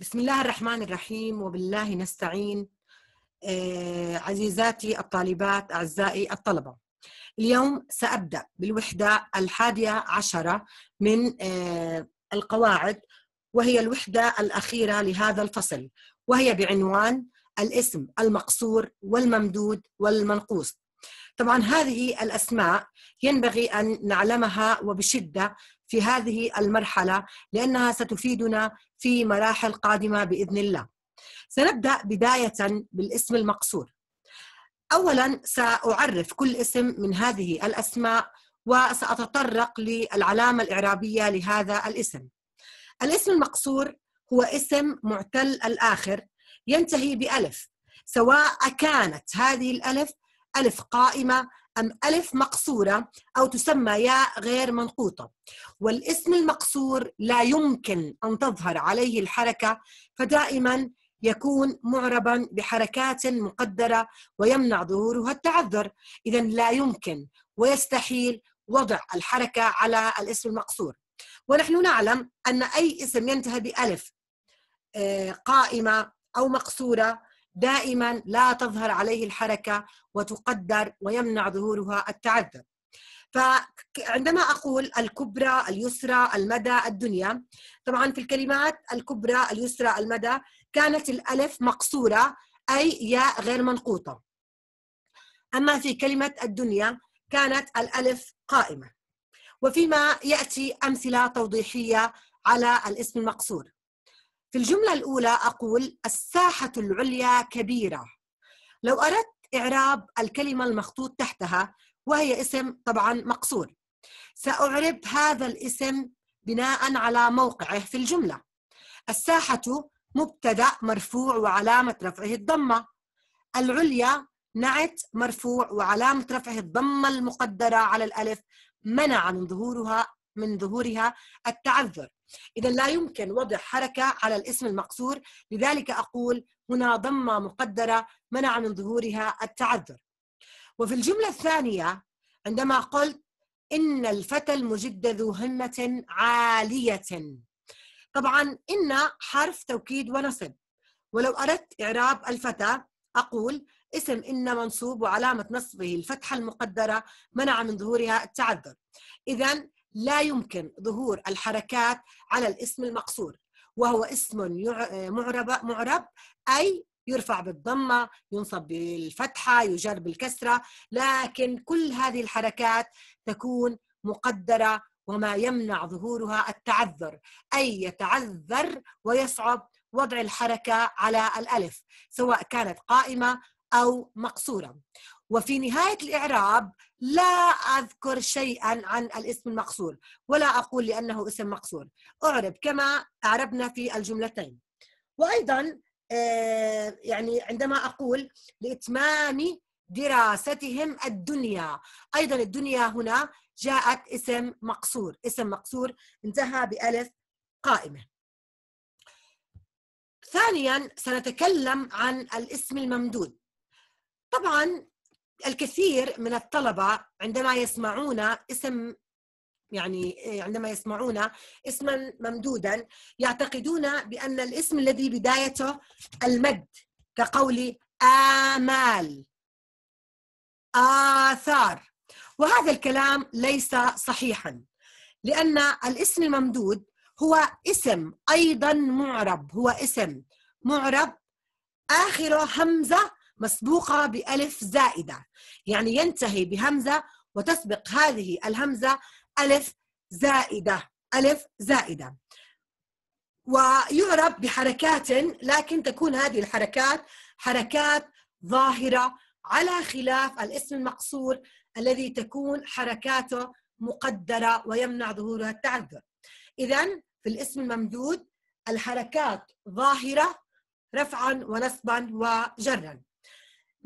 بسم الله الرحمن الرحيم وبالله نستعين آه، عزيزاتي الطالبات أعزائي الطلبة اليوم سأبدأ بالوحدة الحادية عشرة من آه، القواعد وهي الوحدة الأخيرة لهذا الفصل وهي بعنوان الاسم المقصور والممدود والمنقوص طبعا هذه الأسماء ينبغي أن نعلمها وبشدة في هذه المرحلة لأنها ستفيدنا في مراحل قادمة بإذن الله سنبدأ بداية بالاسم المقصور أولا سأعرف كل اسم من هذه الأسماء وسأتطرق للعلامة الإعرابية لهذا الاسم الاسم المقصور هو اسم معتل الآخر ينتهي بألف سواء كانت هذه الألف ألف قائمة أم ألف مقصورة أو تسمى ياء غير منقوطة والاسم المقصور لا يمكن أن تظهر عليه الحركة فدائما يكون معربا بحركات مقدرة ويمنع ظهورها التعذر إذا لا يمكن ويستحيل وضع الحركة على الاسم المقصور ونحن نعلم أن أي اسم ينتهي بألف آه، قائمة أو مقصورة دائما لا تظهر عليه الحركة وتقدر ويمنع ظهورها التعذر فعندما أقول الكبرى اليسرى المدى الدنيا طبعا في الكلمات الكبرى اليسرى المدى كانت الألف مقصورة أي ياء غير منقوطة أما في كلمة الدنيا كانت الألف قائمة وفيما يأتي أمثلة توضيحية على الاسم المقصور في الجملة الأولى أقول الساحة العليا كبيرة لو أردت إعراب الكلمة المخطوط تحتها وهي اسم طبعا مقصور سأعرب هذا الاسم بناء على موقعه في الجملة الساحة مبتدأ مرفوع وعلامة رفعه الضمة العليا نعت مرفوع وعلامة رفعه الضمة المقدرة على الألف منع من ظهورها من ظهورها التعذر إذا لا يمكن وضع حركة على الاسم المقصور لذلك أقول هنا ضمة مقدرة منع من ظهورها التعذر وفي الجملة الثانية عندما قلت إن الفتى المجد ذو همة عالية طبعا إن حرف توكيد ونصب ولو أردت إعراب الفتى أقول اسم إن منصوب وعلامة نصبه الفتحة المقدرة منع من ظهورها التعذر إذا لا يمكن ظهور الحركات على الاسم المقصور وهو اسم معرب معرب أي يرفع بالضمة ينصب بالفتحة يجر بالكسرة لكن كل هذه الحركات تكون مقدرة وما يمنع ظهورها التعذر أي يتعذر ويصعب وضع الحركة على الألف سواء كانت قائمة أو مقصورة وفي نهاية الإعراب لا أذكر شيئا عن الاسم المقصور ولا أقول لأنه اسم مقصور أعرب كما أعربنا في الجملتين وأيضا آه، يعني عندما أقول لإتمام دراستهم الدنيا أيضا الدنيا هنا جاءت اسم مقصور اسم مقصور انتهى بألف قائمة ثانيا سنتكلم عن الاسم الممدود طبعا الكثير من الطلبه عندما يسمعون اسم يعني إيه، عندما يسمعون اسما ممدودا يعتقدون بان الاسم الذي بدايته المد كقول امال آثار وهذا الكلام ليس صحيحا لأن الاسم الممدود هو اسم أيضا معرب هو اسم معرب آخره همزة مسبوقة بألف زائدة يعني ينتهي بهمزة وتسبق هذه الهمزة ألف زائدة ألف زائدة ويعرب بحركات لكن تكون هذه الحركات حركات ظاهرة على خلاف الاسم المقصور الذي تكون حركاته مقدرة ويمنع ظهورها التعذر إذا في الاسم الممدود الحركات ظاهرة رفعا ونصبا وجرا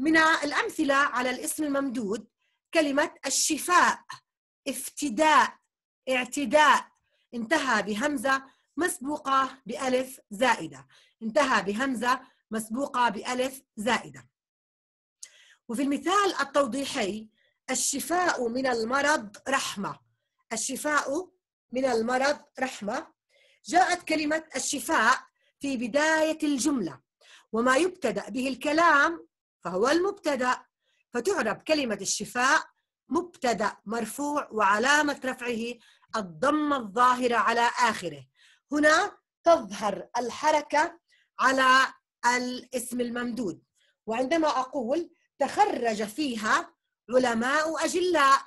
من الأمثلة على الاسم الممدود كلمة الشفاء افتداء اعتداء انتهى بهمزة مسبوقة بألف زائدة انتهى بهمزة مسبوقة بألف زائدة وفي المثال التوضيحي الشفاء من المرض رحمة الشفاء من المرض رحمة جاءت كلمة الشفاء في بداية الجملة وما يبتدأ به الكلام فهو المبتدأ فتعرب كلمة الشفاء مبتدأ مرفوع وعلامة رفعه الضمة الظاهرة على آخره هنا تظهر الحركة على الاسم الممدود وعندما أقول تخرج فيها علماء أجلاء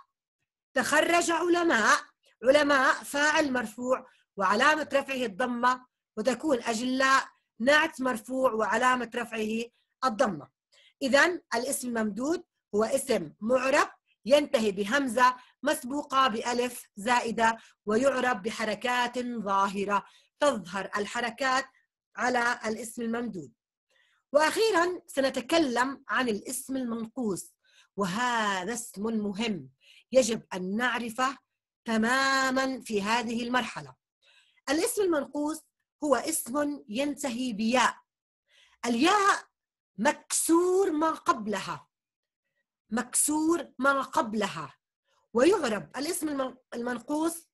تخرج علماء علماء فاعل مرفوع وعلامة رفعه الضمة وتكون أجلاء نعت مرفوع وعلامة رفعه الضمة إذا الاسم الممدود هو اسم معرب ينتهي بهمزة مسبوقة بألف زائدة ويعرب بحركات ظاهرة تظهر الحركات على الاسم الممدود وأخيرا سنتكلم عن الاسم المنقوص وهذا اسم مهم يجب أن نعرفه تماما في هذه المرحلة الاسم المنقوص هو اسم ينتهي بياء الياء مكسور ما قبلها مكسور ما قبلها ويعرب الاسم المنقوص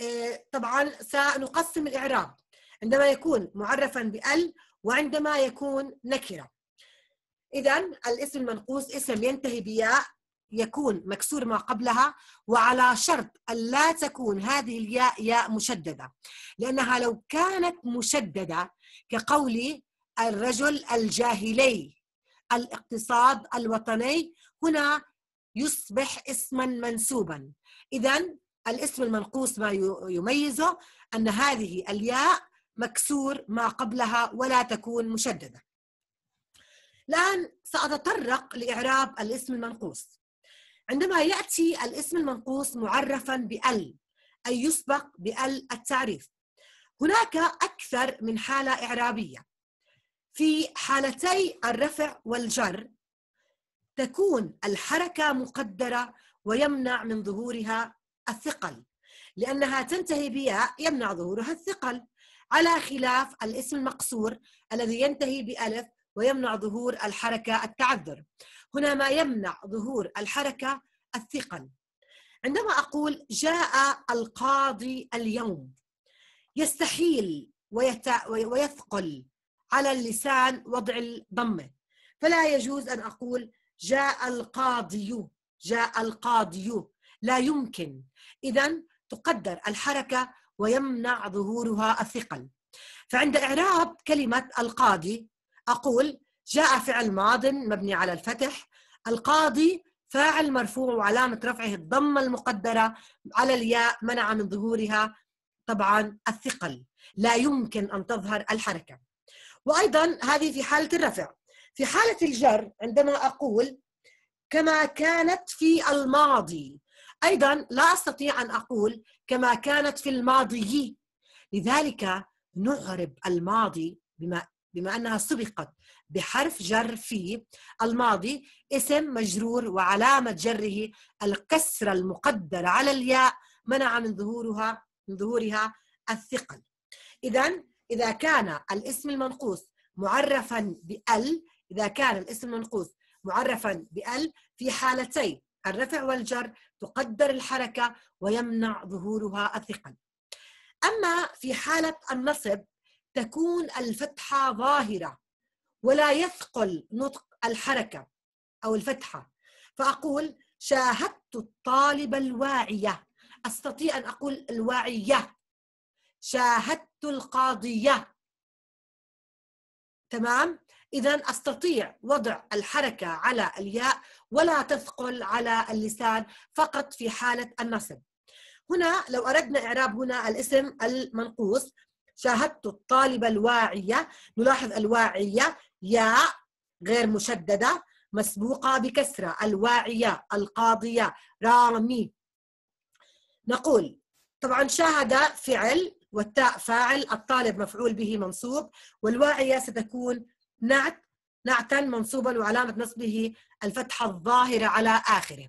آه، طبعا سنقسم الإعراب عندما يكون معرفا بال وعندما يكون نكرة إذا الاسم المنقوص اسم ينتهي بياء يكون مكسور ما قبلها وعلى شرط ألا تكون هذه الياء ياء مشددة لأنها لو كانت مشددة كقولي الرجل الجاهلي الاقتصاد الوطني هنا يصبح اسما منسوبا اذا الاسم المنقوص ما يميزه ان هذه الياء مكسور ما قبلها ولا تكون مشدده الان ساتطرق لاعراب الاسم المنقوص عندما ياتي الاسم المنقوص معرفا بال اي يسبق بال التعريف هناك اكثر من حاله اعرابيه في حالتي الرفع والجر تكون الحركة مقدرة ويمنع من ظهورها الثقل لأنها تنتهي بياء يمنع ظهورها الثقل على خلاف الاسم المقصور الذي ينتهي بألف ويمنع ظهور الحركة التعذر هنا ما يمنع ظهور الحركة الثقل عندما أقول جاء القاضي اليوم يستحيل ويت... ويثقل على اللسان وضع الضمه فلا يجوز ان اقول جاء القاضي جاء القاضي لا يمكن اذا تقدر الحركه ويمنع ظهورها الثقل فعند اعراب كلمه القاضي اقول جاء فعل ماض مبني على الفتح القاضي فاعل مرفوع وعلامة رفعه الضمة المقدرة على الياء منع من ظهورها طبعا الثقل لا يمكن أن تظهر الحركة وايضا هذه في حاله الرفع في حاله الجر عندما اقول كما كانت في الماضي ايضا لا استطيع ان اقول كما كانت في الماضي لذلك نعرب الماضي بما بما انها سبقت بحرف جر في الماضي اسم مجرور وعلامه جره الكسره المقدره على الياء منع من ظهورها من ظهورها الثقل اذا إذا كان الاسم المنقوص معرفا بال إذا كان الاسم المنقوص معرفا بال في حالتي الرفع والجر تقدر الحركة ويمنع ظهورها الثقل أما في حالة النصب تكون الفتحة ظاهرة ولا يثقل نطق الحركة أو الفتحة فأقول شاهدت الطالب الواعية أستطيع أن أقول الواعية شاهدت القاضية تمام؟ إذا أستطيع وضع الحركة على الياء ولا تثقل على اللسان فقط في حالة النصب هنا لو أردنا إعراب هنا الاسم المنقوص شاهدت الطالبة الواعية نلاحظ الواعية ياء غير مشددة مسبوقة بكسرة الواعية القاضية رامي نقول طبعا شاهد فعل والتاء فاعل الطالب مفعول به منصوب والواعية ستكون نعت نعتا منصوبا وعلامة نصبه الفتحة الظاهرة على آخره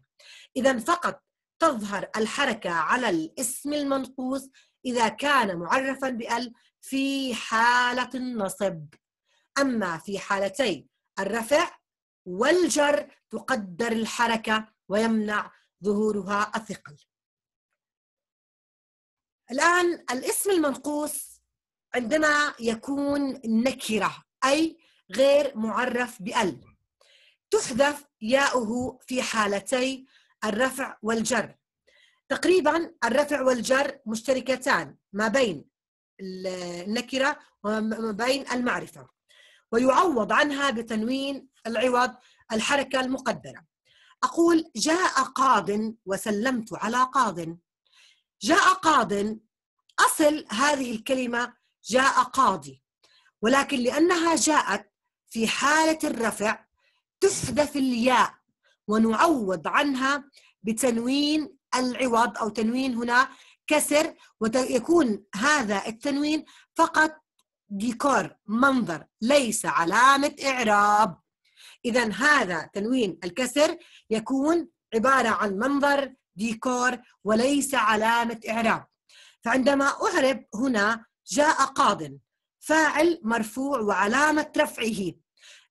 إذا فقط تظهر الحركة على الاسم المنقوص إذا كان معرفا بأل في حالة النصب أما في حالتي الرفع والجر تقدر الحركة ويمنع ظهورها الثقل الآن الاسم المنقوص عندما يكون نكرة أي غير معرف بأل تحذف ياؤه في حالتي الرفع والجر تقريبا الرفع والجر مشتركتان ما بين النكرة وما بين المعرفة ويعوض عنها بتنوين العوض الحركة المقدرة أقول جاء قاض وسلمت على قاض جاء قاض أصل هذه الكلمة جاء قاضي ولكن لأنها جاءت في حالة الرفع تحذف الياء ونعوض عنها بتنوين العوض أو تنوين هنا كسر ويكون هذا التنوين فقط ديكور منظر ليس علامة إعراب إذا هذا تنوين الكسر يكون عبارة عن منظر ديكور وليس علامة إعراب فعندما أعرب هنا جاء قاض فاعل مرفوع وعلامة رفعه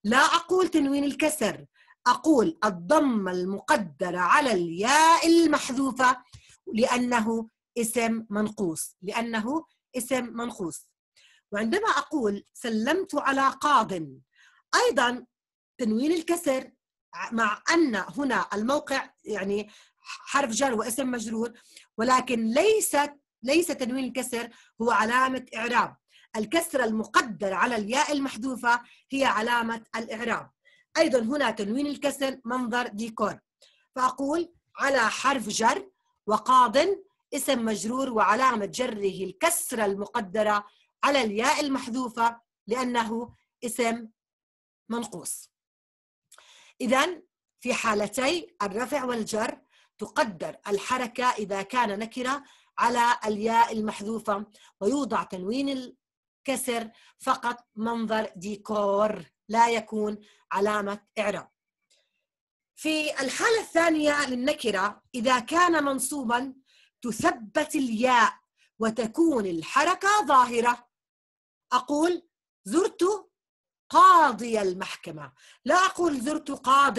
لا أقول تنوين الكسر أقول الضم المقدر على الياء المحذوفة لأنه اسم منقوص لأنه اسم منقوص وعندما أقول سلمت على قاض أيضا تنوين الكسر مع أن هنا الموقع يعني حرف جر واسم مجرور ولكن ليست ليس تنوين الكسر هو علامة إعراب الكسرة المقدر على الياء المحذوفة هي علامة الإعراب أيضا هنا تنوين الكسر منظر ديكور فأقول على حرف جر وقاض اسم مجرور وعلامة جره الكسرة المقدرة على الياء المحذوفة لأنه اسم منقوص إذا في حالتي الرفع والجر تقدر الحركة إذا كان نكرة على الياء المحذوفة ويوضع تنوين الكسر فقط منظر ديكور لا يكون علامة إعراب في الحالة الثانية للنكرة إذا كان منصوبا تثبت الياء وتكون الحركة ظاهرة أقول زرت قاضي المحكمة لا أقول زرت قاض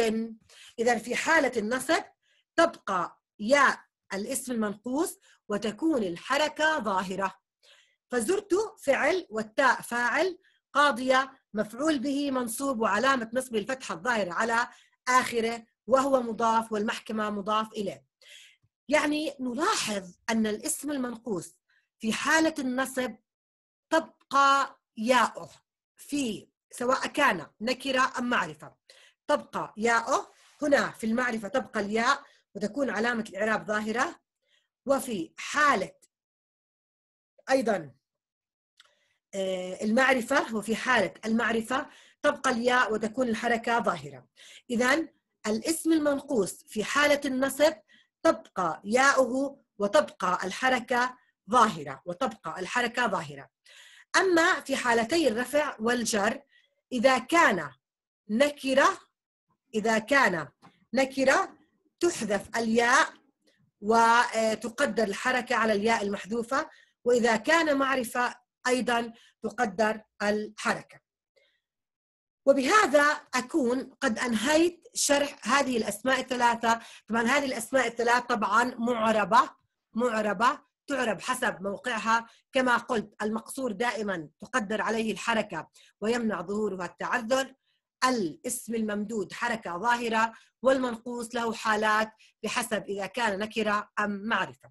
إذا في حالة النصب تبقى ياء الاسم المنقوص وتكون الحركة ظاهرة فزرت فعل والتاء فاعل قاضية مفعول به منصوب وعلامة نصب الفتحة الظاهرة على آخره وهو مضاف والمحكمة مضاف إليه يعني نلاحظ أن الاسم المنقوص في حالة النصب تبقى ياؤه في سواء كان نكرة أم معرفة تبقى ياؤه هنا في المعرفة تبقى الياء وتكون علامة الإعراب ظاهرة وفي حالة أيضا آه، المعرفة وفي حالة المعرفة تبقى الياء وتكون الحركة ظاهرة إذا الاسم المنقوص في حالة النصب تبقى ياؤه وتبقى الحركة ظاهرة وتبقى الحركة ظاهرة أما في حالتي الرفع والجر إذا كان نكرة إذا كان نكرة تحذف الياء وتقدر الحركة على الياء المحذوفة وإذا كان معرفة أيضا تقدر الحركة وبهذا أكون قد أنهيت شرح هذه الأسماء الثلاثة طبعا هذه الأسماء الثلاثة طبعا معربة معربة تعرب حسب موقعها كما قلت المقصور دائما تقدر عليه الحركة ويمنع ظهورها التعذر الاسم الممدود حركة ظاهرة والمنقوص له حالات بحسب إذا كان نكرة أم معرفة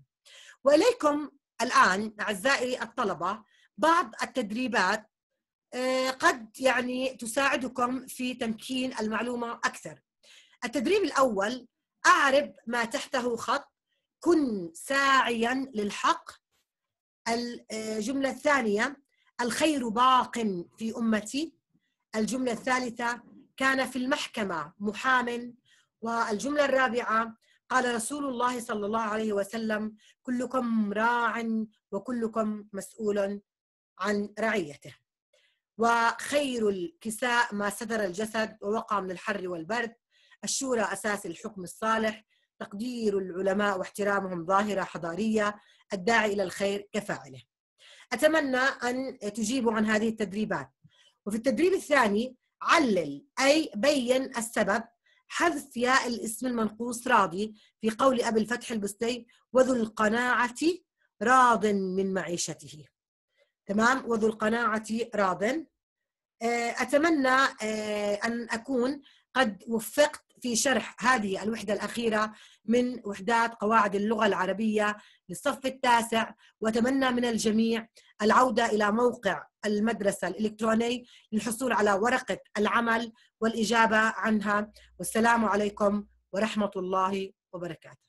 وإليكم الآن أعزائي الطلبة بعض التدريبات آه، قد يعني تساعدكم في تمكين المعلومة أكثر التدريب الأول أعرب ما تحته خط كن ساعيا للحق الجملة آه، الثانية الخير باق في أمتي الجملة الثالثة كان في المحكمة محام والجملة الرابعة قال رسول الله صلى الله عليه وسلم كلكم راع وكلكم مسؤول عن رعيته وخير الكساء ما ستر الجسد ووقع من الحر والبرد الشورى أساس الحكم الصالح تقدير العلماء واحترامهم ظاهرة حضارية الداعي إلى الخير كفاعله أتمنى أن تجيبوا عن هذه التدريبات وفي التدريب الثاني علل أي بين السبب حذف ياء الاسم المنقوص راضي في قول أبي الفتح البستي وذو القناعة راض من معيشته تمام وذو القناعة راض آه، أتمنى آه، أن أكون قد وفقت في شرح هذه الوحدة الأخيرة من وحدات قواعد اللغة العربية للصف التاسع وأتمنى من الجميع العودة إلى موقع المدرسة الإلكتروني للحصول على ورقة العمل والإجابة عنها والسلام عليكم ورحمة الله وبركاته